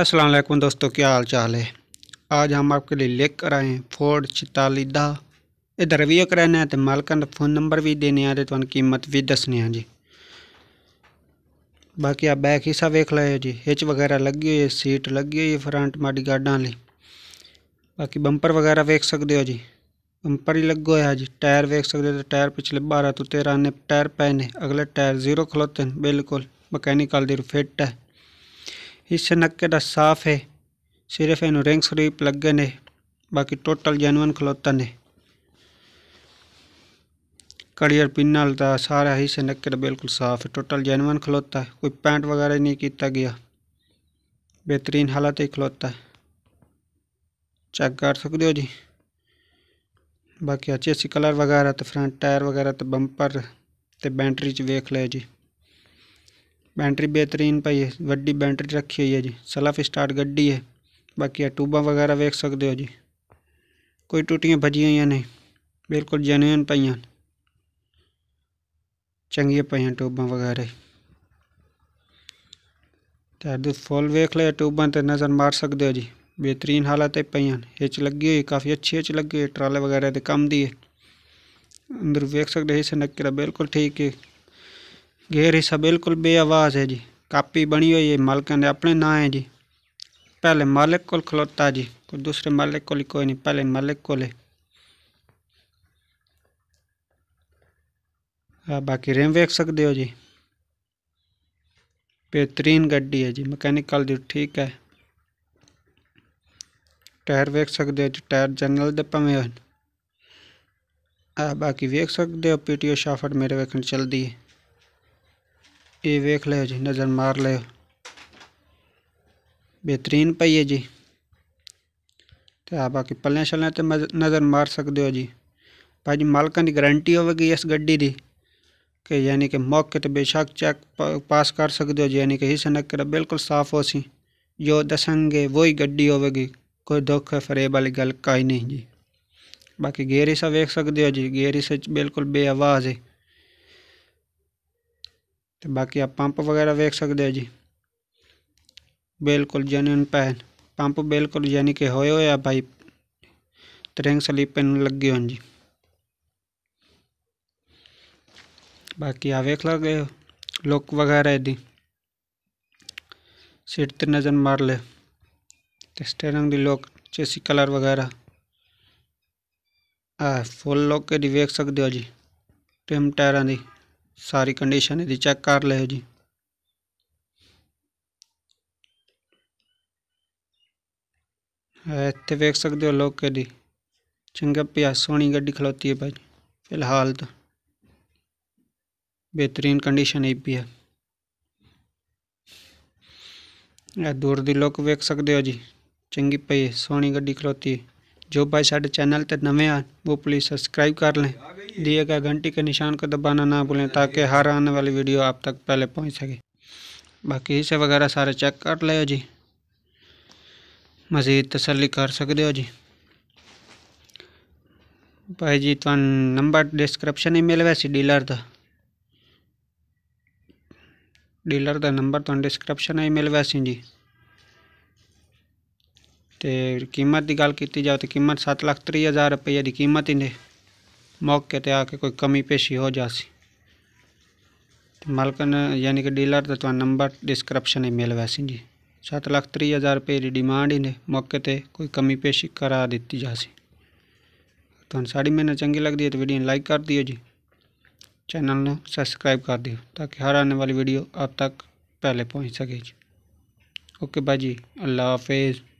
असलम दोस्तों क्या हाल चाल है आज हम आपके लिए लेकर आए हैं फोर्ड छताली इधर रिव्यू कराने तो मालकान का फोन नंबर भी देने आते तो कीमत भी दसने हैं जी बाकी आप बैक हिस्सा वेख लो जी हिच वगैरह लगी हुई है सीट लगी हुई है फ्रंट माड़ी गाडा ली बाकी बंपर वगैरह वेख सकते हो जी बंपर ही लगो है जी टायर वेख सकते हो तो टायर पिछले बारह तो तेरह आने टायर पे ने अगले टायर जीरो खलोते हैं बिल्कुल मकैनिकल दिन फिट है इससे नक्केदा साफ है सिर्फ इन रिंग शरीफ लगे ने बाकी टोटल जेनुअन खलोता ने कड़ियर पिन हलता सारा हिस्से नक्केदा बिल्कुल साफ है टोटल जेनुअन खलोता कोई पैंट वगैरह नहीं किया गया बेहतरीन हालत ही खलोता है चेक कर सकते हो जी बाकी अच्छी अच्छी कलर वगैरह तो फ्रंट टायर वगैरह तो बंपर तो बैटरी च वेख लो जी बैटरी बेहतरीन पाई है वीडी बैटरी रखी हुई है जी सलफ स्टार्ट गड्डी है बाकी ट्यूबा वगैरह वेख सकते हो जी कोई टूटिया भजी हुई नहीं बिल्कुल जेन्यून पाई चंगी पाइया ट्यूबा वगैरह तो फुल वेख लिया ट्यूबा तो नज़र मार सकते हो जी बेहतरीन हालत है पाइया हिच लगी हुई काफ़ी अच्छी हिच लगी हुई ट्राले वगैरह के कम दी है अंदर वेख सकते इस नक्के बिल्कुल ठीक है गेयर हिस्सा बिल्कुल बेआवाज़ है जी कापी बनी हुई है मालिक ने अपने ना है जी पहले मालिक को खलोता जी कोई दूसरे मालिक को कोई नहीं पहले मालिक को ले बाकी रेम वेख सकते हो जी बेहतरीन गड्डी है जी मकैनिकल जो ठीक है टायर वेख सकते हो जी टायर जनरल दे भवें बाकी वेख सकते हो पीटीओ शाफट मेरे वेखन चलती है ये वेख लो जी नज़र मार लो बेहतरीन पई है जी तो बाकी पलें छलें तो नज़र मार सकते हो जी भाजी मालकान की गारंटी होगी इस गड्डी की कि यानी कि मौके तो बेशक चेक पास कर सकते हो जी यानी कि इस नक्कर बिल्कुल साफ हो सी जो दसेंगे वही गड्डी होगी कोई दुख है फरेब वाली गल ही नहीं जी बाकी गेरी सा वेख सकते हो जी गेरी से बिल्कुल बेआवाज़ है तो बाकी आप पंप वगैरह वेख सकते हो जी बिल्कुल जेन्यून पैन पंप बिल्कुल यानी कि होए हुए भाई तरिंग स्लीप लगे लगी हो जी बाकी आ वेख लगे लुक वगैरह यदि सीट ते नज़र मार ले तो स्टेरिंग की लुक चेसी कलर वगैरह आ फुल लुक यदि वेख सकते हो जी टिम टायर की सारी कंडीशन यदि चैक कर लो जी इतने देख सकते हो लोग कि चंगा प्या सोहनी गड्डी खलोती है भाई फिलहाल तो बेहतरीन कंडीशन ये भी है दूर की लुक वेख सकते हो जी चंकी पई सोहनी ग्डी खलोती है जो भाई साढ़े चैनल तो नवे आ वो प्लीज़ सबसक्राइब कर लें दिए गए घंटी के निशान को दबाना ना भूलें ताकि हर आने वाली वीडियो आप तक पहले पहुंच सके बाकी इसे वगैरह सारे चेक कर लो जी मज़ीद तसली कर सकते हो जी भाई जी तुम नंबर डिस्क्रिप्शन ही मिल वैसे डीलर का डीलर का नंबर तुम डिस्क्रिप्शन ही मिल वैसे जी तो कीमत की गल की जाए तो कीमत सत्त लख त्री हज़ार रुपये की कीमत ही नहीं मौके पर आके कोई कमी पेशी हो जासी मालकन यानी कि डीलर तो नंबर डिस्क्रिप्शन ही मिल मिलवासी जी सत्त लख तीह हज़ार रुपये की डिमांड ही ने मौके पर कोई कमी पेशी करा दी सी तो साड़ी मैंने चंगी लगती है तो वीडियो लाइक कर दियो जी चैनल में सबसक्राइब कर दियो ताकि हर आने वाली वीडियो आप तक पहले पहुँच सके जी ओके भाई जी अल्लाह हाफिज़